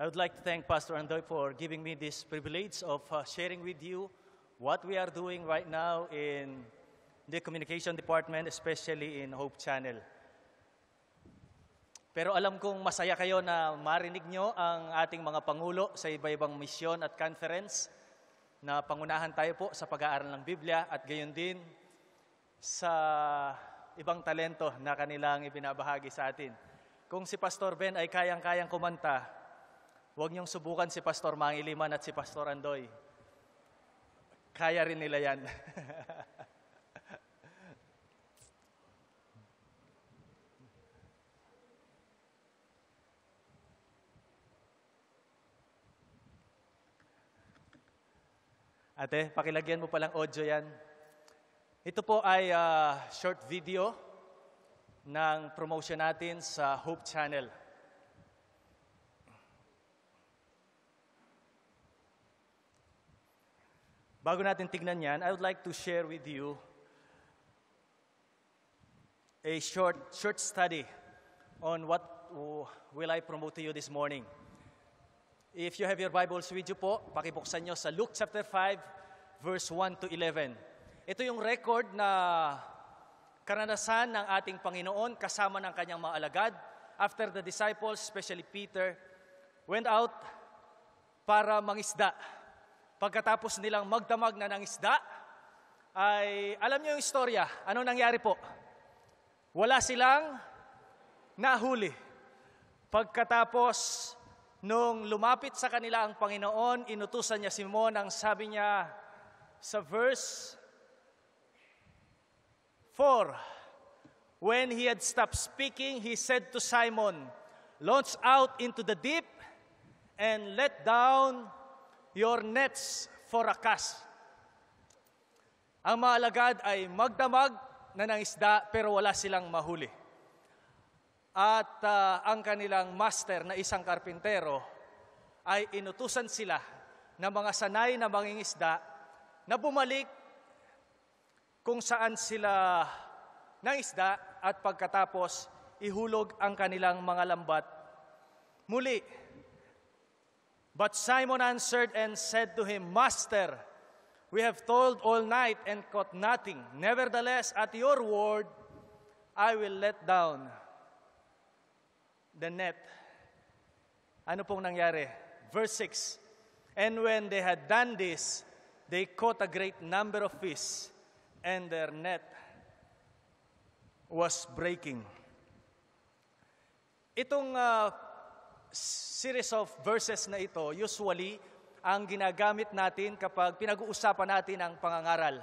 I would like to thank Pastor Andoy for giving me this privilege of uh, sharing with you what we are doing right now in the communication department, especially in Hope Channel. Pero alam kong masaya kayo na marinig nyo ang ating mga pangulo sa iba-ibang misyon at conference na pangunahan tayo po sa pag-aaral ng Biblia at gayon din sa ibang talento na kanilang ibinabahagi sa atin. Kung si Pastor Ben ay kayang-kayang kumanta, Huwag niyong subukan si Pastor Mangiliman at si Pastor Andoy. Kaya rin nila yan. Ate, pakilagyan mo palang audio yan. Ito po ay uh, short video ng promotion natin sa Hope Channel. Bago natin tignan yan, I would like to share with you a short, short study on what will I promote to you this morning. If you have your Bibles with you po, pakibuksan nyo sa Luke chapter 5, verse 1 to 11. Ito yung record na karanasan ng ating Panginoon kasama ng kanyang mga alagad after the disciples, especially Peter, went out para mangisda pagkatapos nilang magdamag na ng isda, ay alam niyo yung istorya, ano nangyari po? Wala silang nahuli. Pagkatapos, nung lumapit sa kanila ang Panginoon, inutusan niya si Mon, ang sabi niya sa verse 4, When he had stopped speaking, he said to Simon, Launch out into the deep and let down your nets for a cast. Ang mga alagad ay magdamag na ng isda pero wala silang mahuli. At uh, ang kanilang master na isang karpintero ay inutusan sila ng mga sanay na mangingisda na bumalik kung saan sila ng isda at pagkatapos ihulog ang kanilang mga lambat muli But Simon answered and said to him, Master, we have toiled all night and caught nothing. Nevertheless, at your word, I will let down the net. Ano pong nangyari? Verse 6, And when they had done this, they caught a great number of fish, and their net was breaking. Itong uh, series of verses na ito, usually, ang ginagamit natin kapag pinag-uusapan natin ang pangangaral.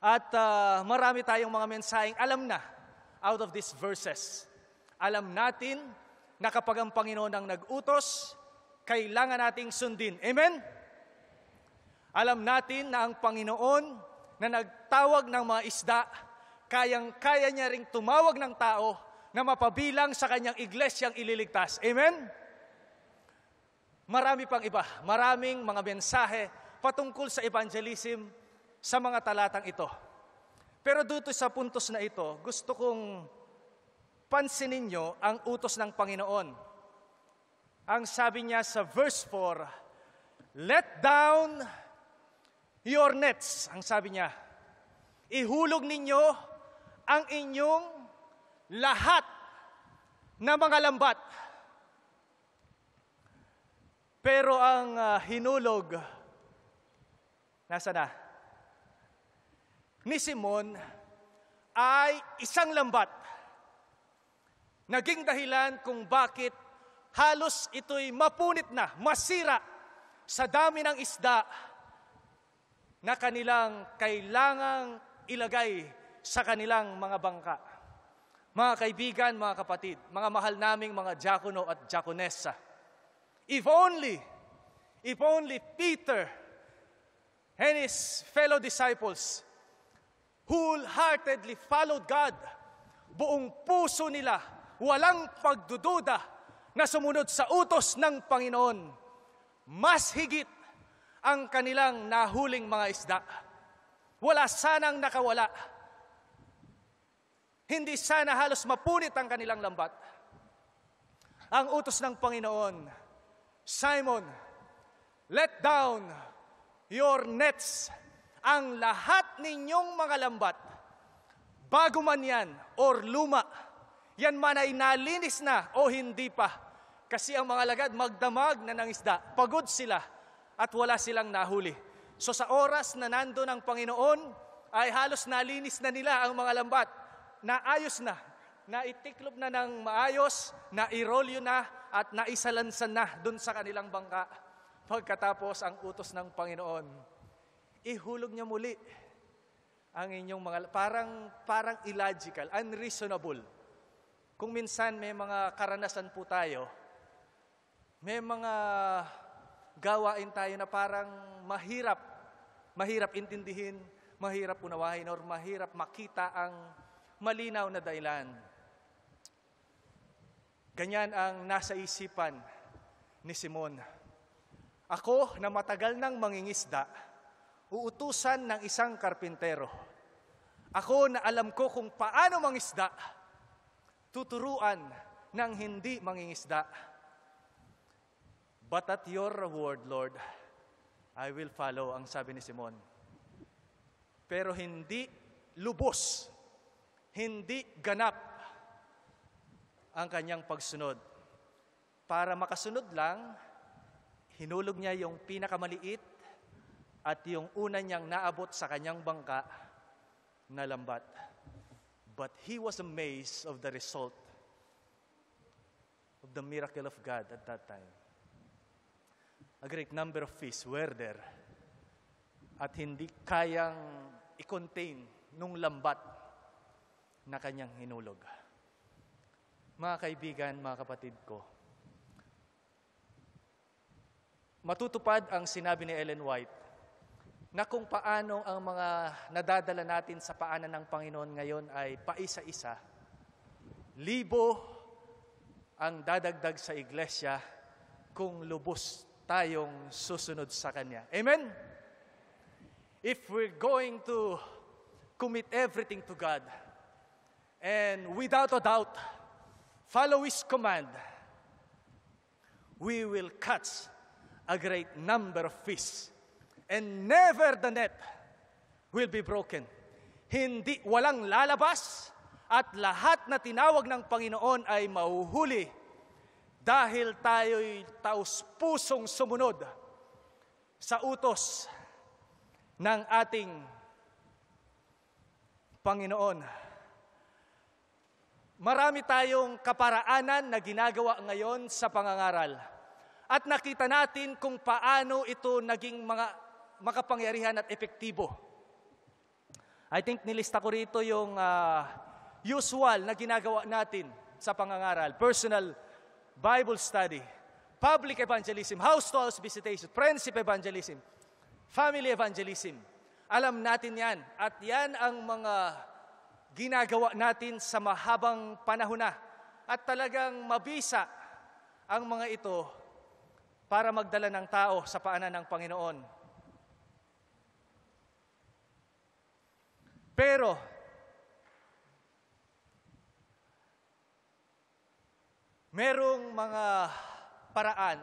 At uh, marami tayong mga mensaheng alam na out of these verses. Alam natin na kapag ang Panginoon ang nag-utos, kailangan nating sundin. Amen? Alam natin na ang Panginoon na nagtawag ng mga isda, kayang-kaya niya ring tumawag ng tao na mapabilang sa kanyang iglesyang ililigtas. Amen? Marami pang iba, maraming mga mensahe patungkol sa evangelism sa mga talatang ito. Pero dito sa puntos na ito, gusto kong pansinin nyo ang utos ng Panginoon. Ang sabi niya sa verse 4, Let down your nets, ang sabi niya. Ihulog ninyo ang inyong lahat ng mga lambat. Pero ang ah, hinulog, nasa na? Ni Simon ay isang lambat. Naging dahilan kung bakit halos ito'y mapunit na, masira sa dami ng isda na kanilang kailangang ilagay sa kanilang mga bangka. Mga kaibigan, mga kapatid, mga mahal naming mga diakono at diakonesa, if only, if only Peter and his fellow disciples wholeheartedly followed God, buong puso nila, walang pagdududa na sumunod sa utos ng Panginoon, mas higit ang kanilang nahuling mga isda. Wala sanang nakawala hindi sana halos mapunit ang kanilang lambat. Ang utos ng Panginoon, Simon, let down your nets, ang lahat ninyong mga lambat, bago man yan or luma, yan man ay nalinis na o hindi pa. Kasi ang mga lagad magdamag na ng isda, pagod sila at wala silang nahuli. So sa oras na nando ng Panginoon, ay halos nalinis na nila ang mga lambat naayos na, naitiklop na ng maayos, nairolyo na, at naisalansan na dun sa kanilang bangka. Pagkatapos ang utos ng Panginoon, ihulog niya muli ang inyong mga, parang, parang illogical, unreasonable. Kung minsan may mga karanasan po tayo, may mga gawain tayo na parang mahirap, mahirap intindihin, mahirap unawahin, or mahirap makita ang malinaw na dahilan. Ganyan ang nasa isipan ni Simon. Ako na matagal nang mangingisda, uutusan ng isang karpintero. Ako na alam ko kung paano mangisda, tuturuan ng hindi mangingisda. But at your word, Lord, I will follow, ang sabi ni Simon. Pero hindi lubos hindi ganap ang kanyang pagsunod. Para makasunod lang, hinulog niya yung pinakamaliit at yung una niyang naabot sa kanyang bangka na lambat. But he was amazed of the result of the miracle of God at that time. A great number of fish were there at hindi kayang i-contain nung lambat na kanyang hinulog. Mga kaibigan, mga kapatid ko, matutupad ang sinabi ni Ellen White na kung paano ang mga nadadala natin sa paanan ng Panginoon ngayon ay paisa-isa, libo ang dadagdag sa iglesia kung lubos tayong susunod sa Kanya. Amen? If we're going to commit everything to God, and without a doubt, follow His command, we will catch a great number of fish, and never the net will be broken. Hindi, walang lalabas, at lahat na tinawag ng Panginoon ay mauhuli dahil tayo'y taus-pusong sumunod sa utos ng ating Panginoon. Marami tayong kaparaanan na ginagawa ngayon sa pangangaral. At nakita natin kung paano ito naging mga makapangyarihan at epektibo. I think nilista ko rito yung uh, usual na ginagawa natin sa pangangaral. Personal Bible study, public evangelism, house-to-house visitation, friendship evangelism, family evangelism. Alam natin yan. At yan ang mga ginagawa natin sa mahabang panahon na at talagang mabisa ang mga ito para magdala ng tao sa paanan ng Panginoon. Pero, merong mga paraan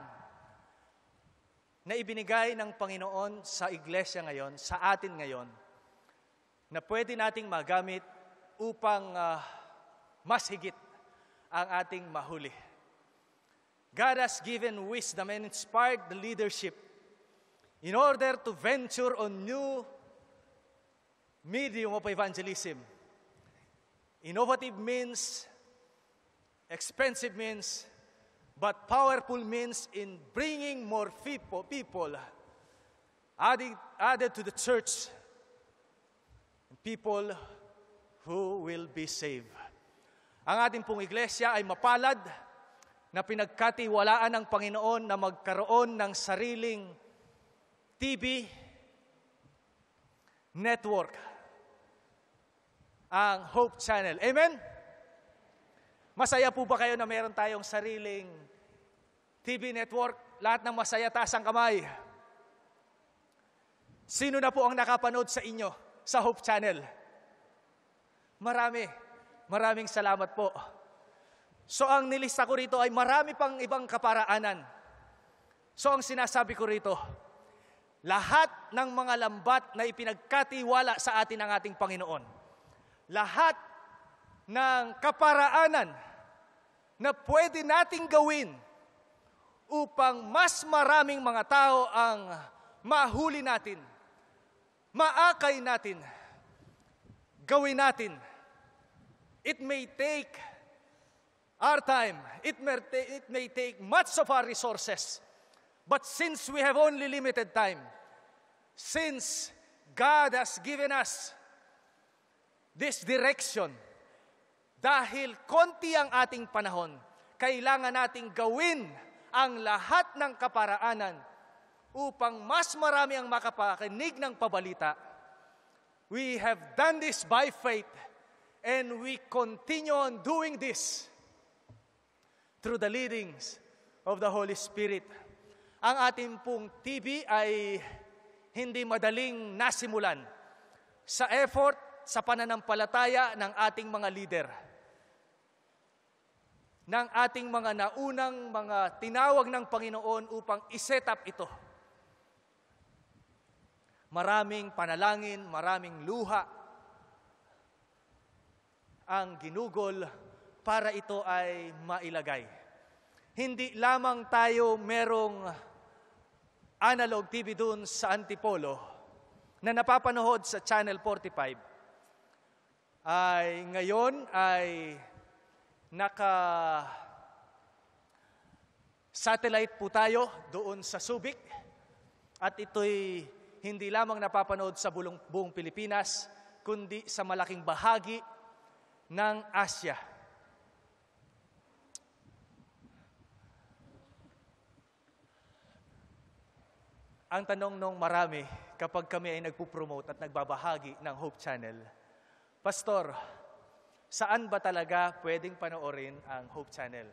na ibinigay ng Panginoon sa iglesia ngayon, sa atin ngayon, na pwede nating magamit upang uh, ah, mas higit ang ating mahuli. God has given wisdom and inspired the leadership in order to venture on new medium of evangelism. Innovative means, expensive means, but powerful means in bringing more people, people added, added to the church, people who will be saved. Ang ating pong iglesia ay mapalad na pinagkatiwalaan ng Panginoon na magkaroon ng sariling TV network, ang Hope Channel. Amen? Masaya po ba kayo na meron tayong sariling TV network? Lahat ng masaya, taas ang kamay. Sino na po ang nakapanood sa inyo sa Hope Channel? Marami. Maraming salamat po. So ang nilista ko rito ay marami pang ibang kaparaanan. So ang sinasabi ko rito, lahat ng mga lambat na ipinagkatiwala sa atin ng ating Panginoon, lahat ng kaparaanan na pwede nating gawin upang mas maraming mga tao ang mahuli natin, maakay natin, gawin natin. It may take our time. It may, it may take much of our resources. But since we have only limited time, since God has given us this direction, dahil konti ang ating panahon, kailangan nating gawin ang lahat ng kaparaanan upang mas marami ang makapakinig ng pabalita We have done this by faith, and we continue on doing this through the leadings of the Holy Spirit. Ang ating pong TV ay hindi madaling nasimulan sa effort sa pananampalataya ng ating mga leader ng ating mga naunang mga tinawag ng Panginoon upang iset up ito Maraming panalangin, maraming luha ang ginugol para ito ay mailagay. Hindi lamang tayo merong analog TV dun sa Antipolo na napapanood sa Channel 45 ay ngayon ay naka satellite po tayo doon sa Subic at ito'y hindi lamang napapanood sa bulong, buong Pilipinas, kundi sa malaking bahagi ng Asya. Ang tanong nung marami kapag kami ay nagpo-promote at nagbabahagi ng Hope Channel, Pastor, saan ba talaga pwedeng panoorin ang Hope Channel?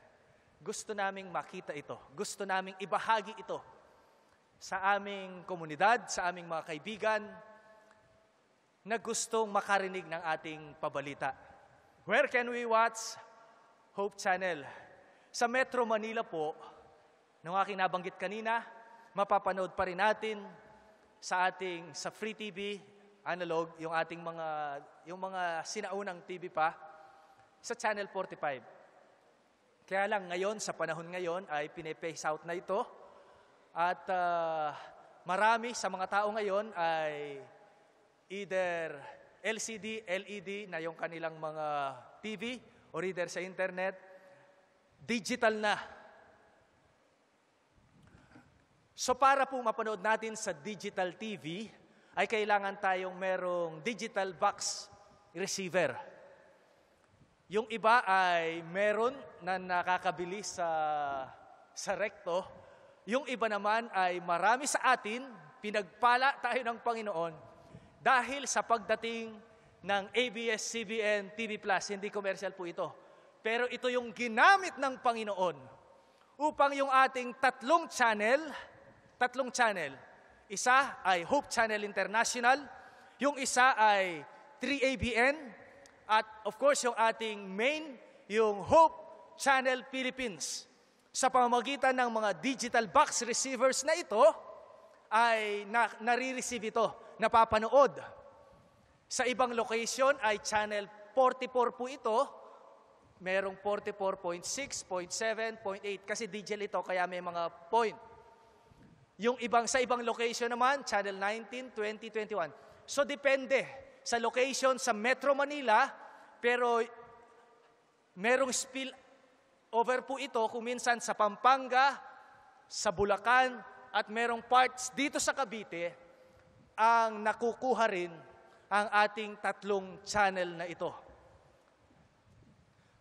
Gusto naming makita ito. Gusto naming ibahagi ito sa aming komunidad, sa aming mga kaibigan, na gustong makarinig ng ating pabalita. Where can we watch? Hope Channel. Sa Metro Manila po, nung aking nabanggit kanina, mapapanood pa rin natin sa ating sa free TV analog yung ating mga yung mga sinaunang TV pa sa channel 45. Kaya lang ngayon sa panahon ngayon ay pine out na ito at uh, marami sa mga tao ngayon ay either LCD, LED na yung kanilang mga TV or either sa internet, digital na. So para po mapanood natin sa digital TV, ay kailangan tayong merong digital box receiver. Yung iba ay meron na nakakabili sa sa recto yung iba naman ay marami sa atin, pinagpala tayo ng Panginoon dahil sa pagdating ng ABS-CBN TV Plus. Hindi commercial po ito. Pero ito yung ginamit ng Panginoon upang yung ating tatlong channel, tatlong channel, isa ay Hope Channel International, yung isa ay 3ABN, at of course yung ating main, yung Hope Channel Philippines sa pamamagitan ng mga digital box receivers na ito, ay na, nare-receive ito, napapanood. Sa ibang location ay channel 44 po ito, merong 44.6, 0.7, 0.8, kasi digital ito kaya may mga point. Yung ibang, sa ibang location naman, channel 19, 20, 21. So depende sa location sa Metro Manila, pero merong spill Over po ito kuminsan sa Pampanga, sa Bulacan, at merong parts dito sa Cavite ang nakukuha rin ang ating tatlong channel na ito.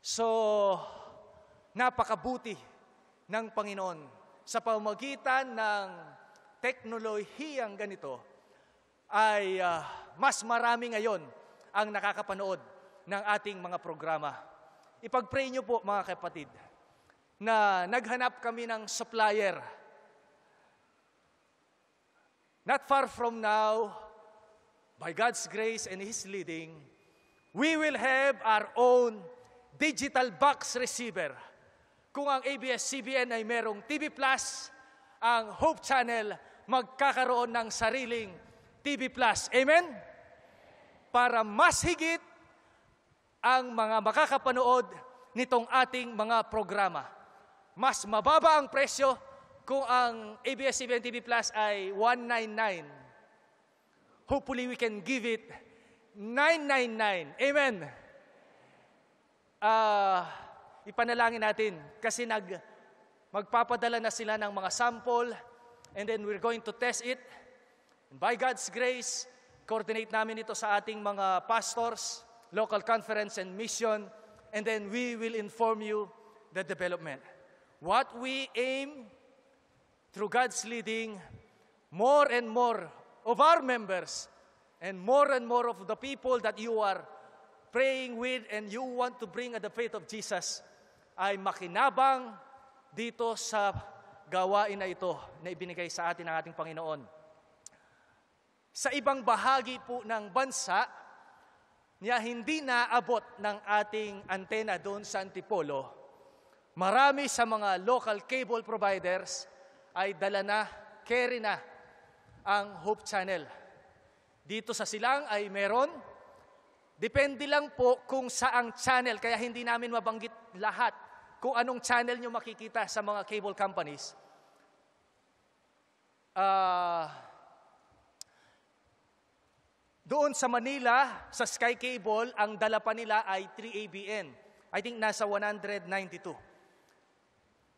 So, napakabuti ng Panginoon sa pamagitan ng teknolohiyang ganito ay uh, mas marami ngayon ang nakakapanood ng ating mga programa. Ipag-pray nyo po mga kapatid na naghanap kami ng supplier. Not far from now, by God's grace and His leading, we will have our own digital box receiver. Kung ang ABS-CBN ay merong TV Plus, ang Hope Channel magkakaroon ng sariling TV Plus. Amen? Para mas higit ang mga makakapanood nitong ating mga programa. Mas mababa ang presyo kung ang ABS-CBN TV Plus ay 199. Hopefully we can give it 999. Amen. Uh, ipanalangin natin kasi nag magpapadala na sila ng mga sample and then we're going to test it. And by God's grace, coordinate namin ito sa ating mga pastors local conference and mission, and then we will inform you the development. What we aim through God's leading, more and more of our members and more and more of the people that you are praying with and you want to bring at the faith of Jesus ay makinabang dito sa gawain na ito na ibinigay sa atin ng ating Panginoon. Sa ibang bahagi po ng bansa, niya hindi naabot ng ating antena doon sa Antipolo, marami sa mga local cable providers ay dala na, carry na ang Hope Channel. Dito sa Silang ay meron. Depende lang po kung saang channel, kaya hindi namin mabanggit lahat kung anong channel nyo makikita sa mga cable companies. Ah... Uh, doon sa Manila, sa Sky Cable, ang dala pa nila ay 3ABN. I think nasa 192.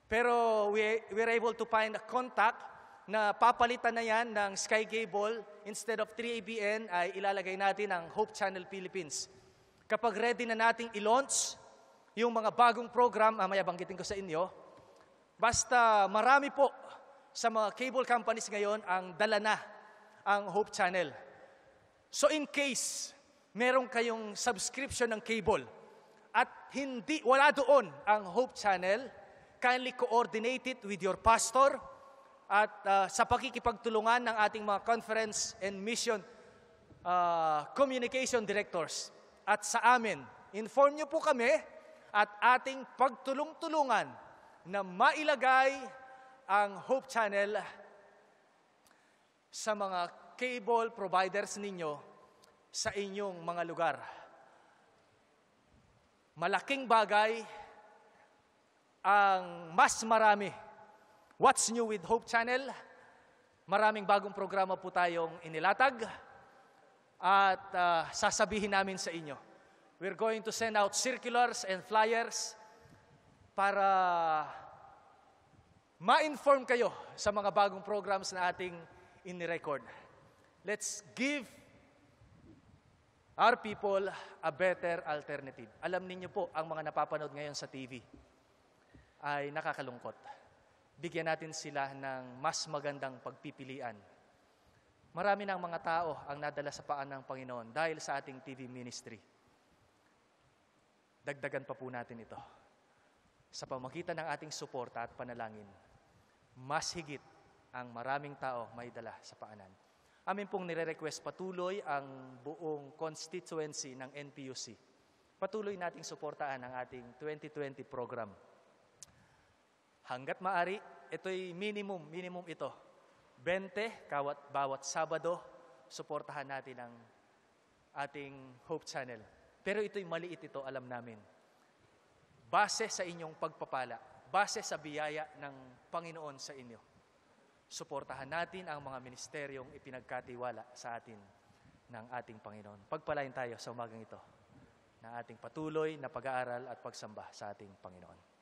Pero we, we we're able to find a contact na papalitan na yan ng Sky Cable. Instead of 3ABN, ay ilalagay natin ang Hope Channel Philippines. Kapag ready na nating i-launch yung mga bagong program, ah, mamaya ah, banggitin ko sa inyo, basta marami po sa mga cable companies ngayon ang dala na ang Hope Channel. So in case merong kayong subscription ng cable at hindi wala doon ang Hope Channel, kindly coordinate it with your pastor at uh, sa pakikipagtulungan ng ating mga conference and mission uh, communication directors at sa amin. Inform niyo po kami at ating pagtulong-tulungan na mailagay ang Hope Channel sa mga cable providers ninyo sa inyong mga lugar. Malaking bagay ang mas marami. What's New with Hope Channel? Maraming bagong programa po tayong inilatag at uh, sasabihin namin sa inyo. We're going to send out circulars and flyers para ma-inform kayo sa mga bagong programs na ating in-record. Let's give our people a better alternative. Alam niyo po, ang mga napapanood ngayon sa TV ay nakakalungkot. Bigyan natin sila ng mas magandang pagpipilian. Marami ng mga tao ang nadala sa paan ng Panginoon dahil sa ating TV ministry. Dagdagan pa po natin ito. Sa pamagitan ng ating suporta at panalangin, mas higit ang maraming tao may dala sa paanan. Amin pong nire-request patuloy ang buong constituency ng NPUC. Patuloy nating suportahan ang ating 2020 program. Hanggat maari, ito'y minimum, minimum ito. 20 kawat bawat Sabado, suportahan natin ang ating Hope Channel. Pero ito'y maliit ito, alam namin. Base sa inyong pagpapala, base sa biyaya ng Panginoon sa inyo suportahan natin ang mga ministeryong ipinagkatiwala sa atin ng ating Panginoon. Pagpalain tayo sa umagang ito na ating patuloy na pag-aaral at pagsamba sa ating Panginoon.